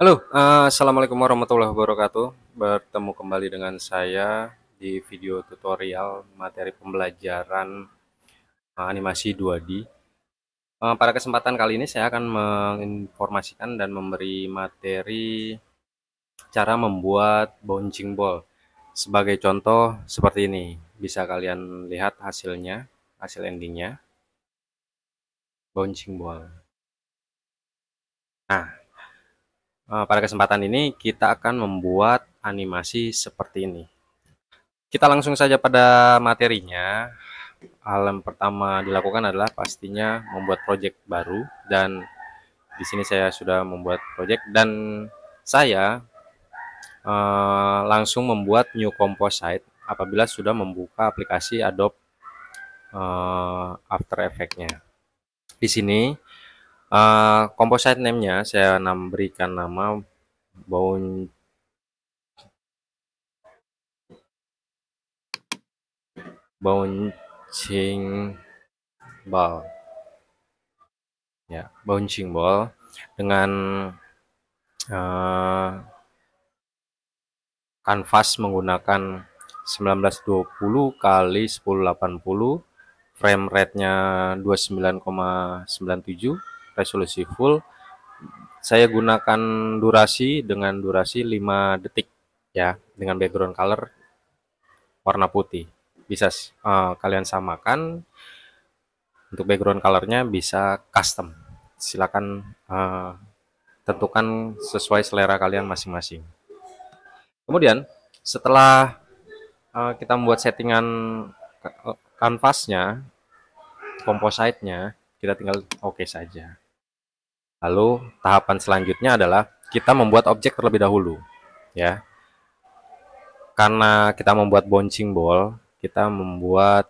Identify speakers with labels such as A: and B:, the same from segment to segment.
A: Halo, uh, assalamualaikum warahmatullahi wabarakatuh. Bertemu kembali dengan saya di video tutorial materi pembelajaran eh, animasi 2D. Uh, eh, pada kesempatan kali ini saya akan menginformasikan dan memberi materi cara membuat bouncing ball. Sebagai contoh seperti ini, bisa kalian lihat hasilnya, hasil endingnya. Bouncing ball. Nah, Eh, pada kesempatan ini kita akan membuat animasi seperti ini. Kita langsung saja pada materinya. Hal yang pertama dilakukan adalah pastinya membuat project baru dan di sini saya sudah membuat project dan saya uh, langsung membuat new composite apabila sudah membuka aplikasi Adobe uh, After Effects-nya. Di sini composite eh, name-nya saya nam berikan nama Boun bouncing ball ya bouncing ball dengan uh, kanvas menggunakan 1920 kali 1080 frame rate-nya 29,97 resolusi full saya gunakan durasi dengan durasi 5 detik ya dengan background color warna putih bisa uh, kalian samakan untuk background colornya bisa custom silakan uh, tentukan sesuai selera kalian masing-masing kemudian setelah uh, kita membuat settingan kanvasnya composite-nya kita tinggal oke okay saja Lalu tahapan selanjutnya adalah kita membuat objek terlebih dahulu, ya. Karena kita membuat bouncing ball, kita membuat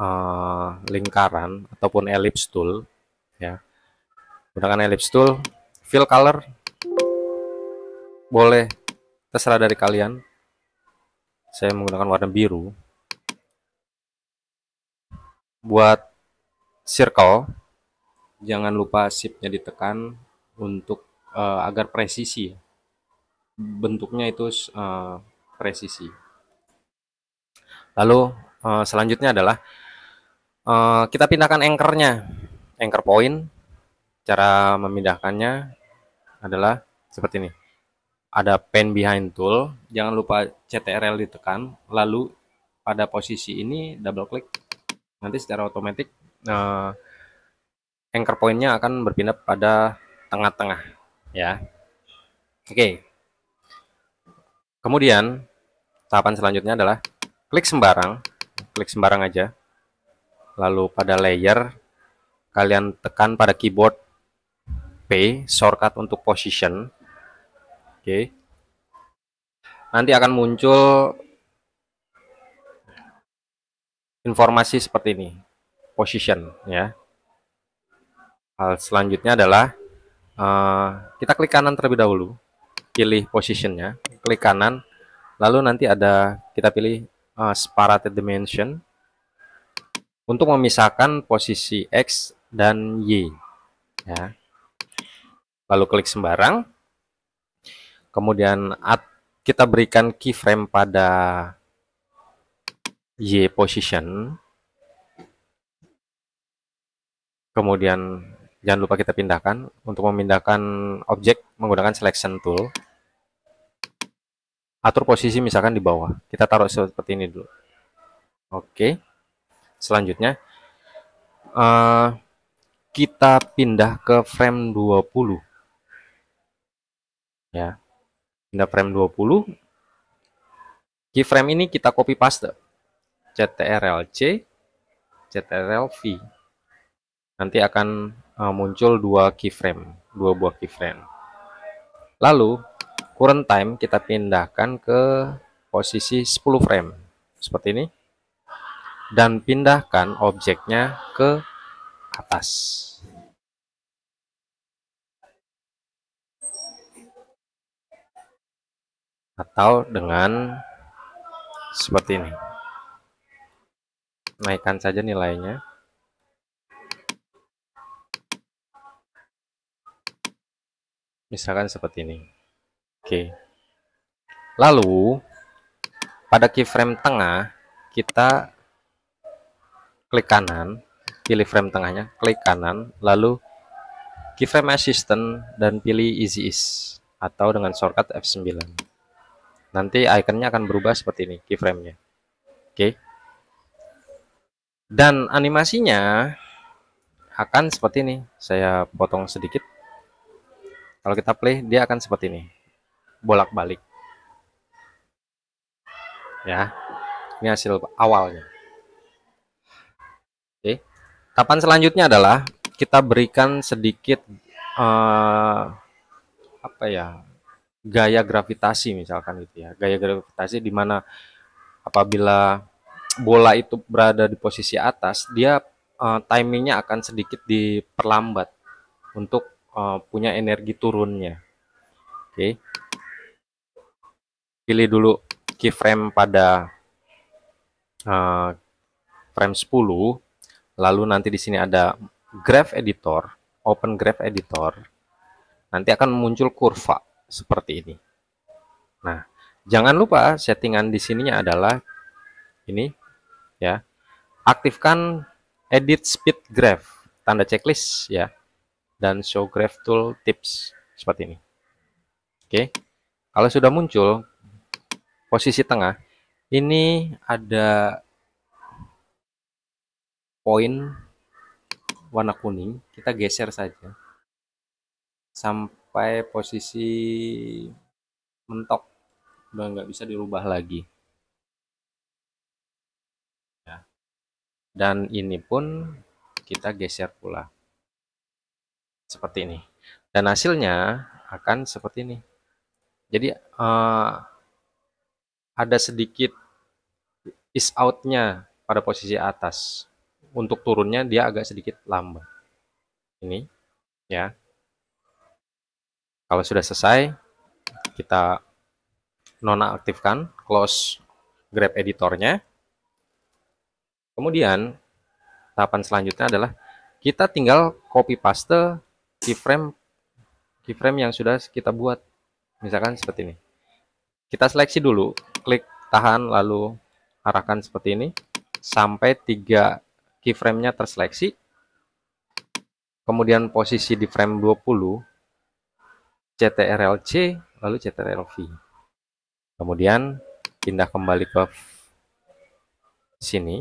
A: uh, lingkaran ataupun ellipse tool, ya. Gunakan ellipse tool, fill color boleh terserah dari kalian. Saya menggunakan warna biru. Buat circle jangan lupa shiftnya ditekan untuk uh, agar presisi ya. bentuknya itu uh, presisi lalu uh, selanjutnya adalah uh, kita pindahkan anchornya anchor point cara memindahkannya adalah seperti ini ada pen behind tool jangan lupa CTRL ditekan lalu pada posisi ini double klik nanti secara otomatis uh, anchor pointnya akan berpindah pada tengah-tengah ya oke okay. kemudian tahapan selanjutnya adalah klik sembarang klik sembarang aja lalu pada layer kalian tekan pada keyboard P shortcut untuk position oke okay. nanti akan muncul informasi seperti ini position ya Hal selanjutnya adalah uh, kita klik kanan terlebih dahulu, pilih positionnya, klik kanan, lalu nanti ada kita pilih uh, separated dimension untuk memisahkan posisi X dan Y. Ya. Lalu klik sembarang, kemudian at, kita berikan keyframe pada Y position, kemudian jangan lupa kita pindahkan untuk memindahkan objek menggunakan selection tool atur posisi misalkan di bawah kita taruh seperti ini dulu oke selanjutnya uh, kita pindah ke frame 20 ya pindah frame 20 Di frame ini kita copy paste ctrl c ctrl v nanti akan Ah, muncul dua keyframe, dua buah keyframe. Lalu current time kita pindahkan ke posisi 10 frame seperti ini dan pindahkan objeknya ke atas. atau dengan seperti ini naikkan saja nilainya Misalkan seperti ini. Oke. Lalu pada keyframe tengah kita klik kanan, pilih frame tengahnya, klik kanan, lalu keyframe assistant dan pilih easy is atau dengan shortcut F9. Nanti ikonnya akan berubah seperti ini keyframe-nya. Oke. Dan animasinya akan seperti ini. Saya potong sedikit. Kalau kita play, dia akan seperti ini. Bolak-balik. Ya. Ini hasil awalnya. Oke. Tahapan selanjutnya adalah kita berikan sedikit uh, apa ya? gaya gravitasi misalkan gitu ya. Gaya gravitasi di mana apabila bola itu berada di posisi atas, dia uh, timingnya akan sedikit diperlambat untuk uh, punya energi turunnya. Oke. Okay. Pilih dulu keyframe pada uh, frame 10, lalu nanti di sini ada graph editor, open graph editor. Nanti akan muncul kurva seperti ini. Nah, jangan lupa settingan di sininya adalah ini ya. Aktifkan edit speed graph, tanda checklist ya dan show graph tool tips seperti ini. Oke. Kalau sudah muncul posisi tengah, ini ada poin warna kuning, kita geser saja sampai posisi mentok udah nggak bisa dirubah lagi ya. dan ini pun kita geser pula seperti ini dan hasilnya akan seperti ini jadi uh, ada sedikit is outnya pada posisi atas untuk turunnya dia agak sedikit lambat ini ya kalau sudah selesai kita nonaktifkan close grab editornya kemudian tahapan selanjutnya adalah kita tinggal copy paste keyframe keyframe yang sudah kita buat misalkan seperti ini kita seleksi dulu klik tahan lalu arahkan seperti ini sampai tiga keyframe-nya terseleksi kemudian posisi di frame 20 CTRL-C lalu ctrlv kemudian pindah kembali ke sini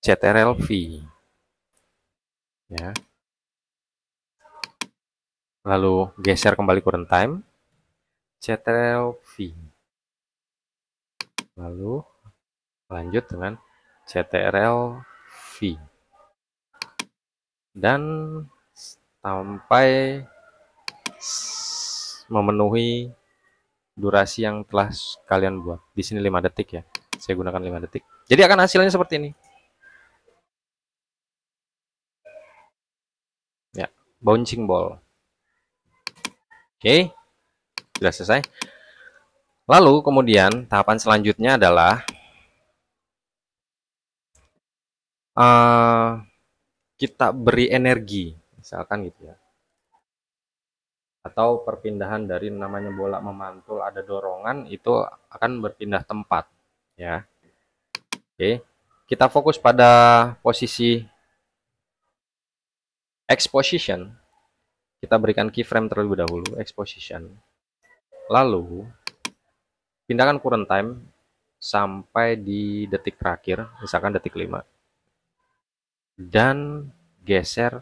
A: ctrlv ya lalu geser kembali current time, ctrl V lalu lanjut dengan ctrl V dan sampai memenuhi durasi yang telah kalian buat. Di sini 5 detik ya. Saya gunakan 5 detik. Jadi akan hasilnya seperti ini. Ya, bouncing ball. Oke, sudah selesai. Lalu kemudian tahapan selanjutnya adalah uh, kita beri energi, misalkan gitu ya. Atau perpindahan dari namanya bola memantul ada dorongan itu akan berpindah tempat, ya. Oke, kita fokus pada posisi exposition kita berikan keyframe terlebih dahulu exposition lalu pindahkan current time sampai di detik terakhir misalkan detik 5 dan geser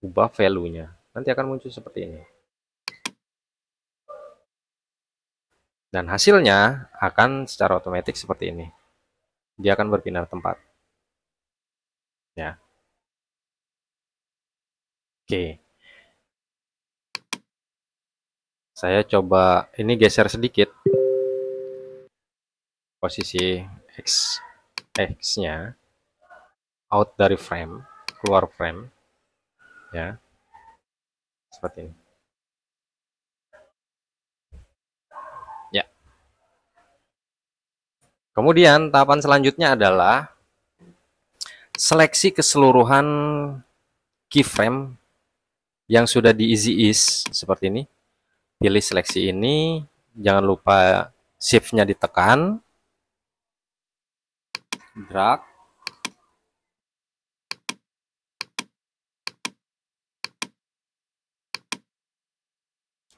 A: ubah value-nya nanti akan muncul seperti ini dan hasilnya akan secara otomatis seperti ini dia akan berpindah tempat ya oke okay. saya coba ini geser sedikit posisi X X-nya out dari frame, keluar frame. Ya. Seperti ini. Ya. Kemudian tahapan selanjutnya adalah seleksi keseluruhan keyframe yang sudah di easy ease seperti ini pilih seleksi ini jangan lupa shift-nya ditekan drag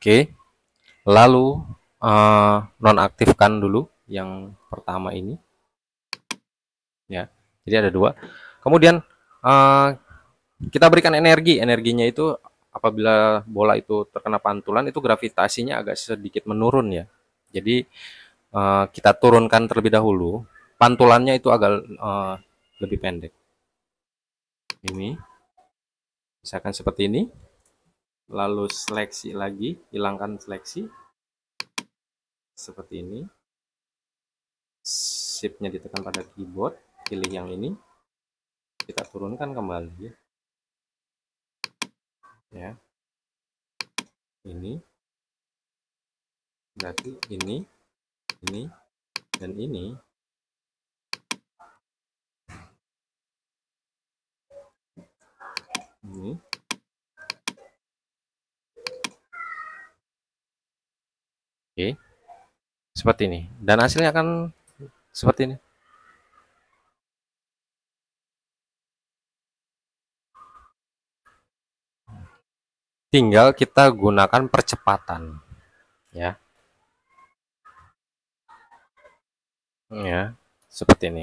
A: oke lalu uh, nonaktifkan dulu yang pertama ini ya jadi ada dua kemudian uh, kita berikan energi energinya itu apabila bola itu terkena pantulan itu gravitasinya agak sedikit menurun ya. Jadi uh, kita turunkan terlebih dahulu, pantulannya itu agak uh, lebih pendek. Ini misalkan seperti ini. Lalu seleksi lagi, hilangkan seleksi. Seperti ini. Shiftnya ditekan pada keyboard, pilih yang ini. Kita turunkan kembali ya ya ini berarti ini ini dan ini ini oke seperti ini dan hasilnya akan seperti ini tinggal kita gunakan percepatan ya ya seperti ini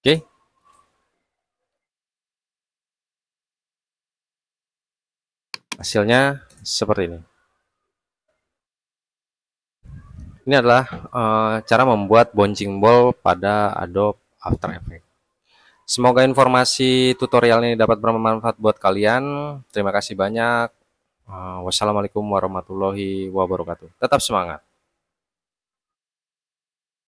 A: oke hasilnya seperti ini ini adalah uh, cara membuat bouncing ball pada Adobe After Effects Semoga informasi tutorial ini dapat bermanfaat buat kalian. Terima kasih banyak. Eh, wassalamualaikum warahmatullahi wabarakatuh. Tetap semangat.